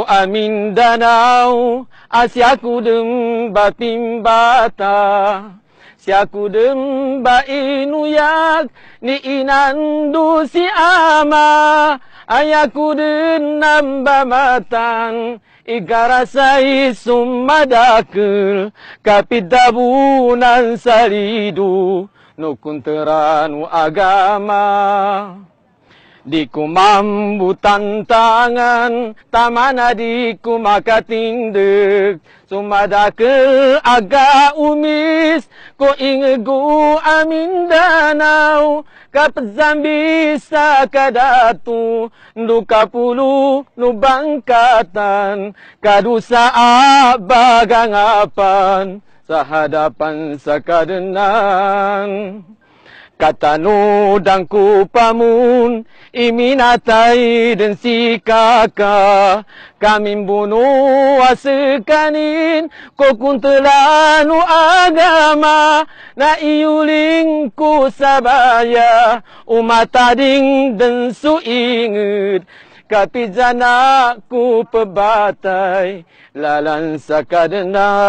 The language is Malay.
tu amin danau asia ku batim bata, si aku demba inu yak ni inan du si ama ayaku denam bamatan igara sai sumadakul kapitabunan salidu nukunteranu agama di ku mampu tantangan, Tamana di ku maka tinduk Sumada ke aga umis Ko ingegu amin danau Kap zambi sakadatu luka pulu nubangkatan Kadusa abagang apan Sahadapan sakadenan Sahadapan sakadenan Katanu dan ku pamun Imin atai dan si kakak Kami bunuh asekanin Kokun telanu agama Na iuling ku sabaya Umat tading dan su ingat Kapi janak ku pebatai Lalan sakadena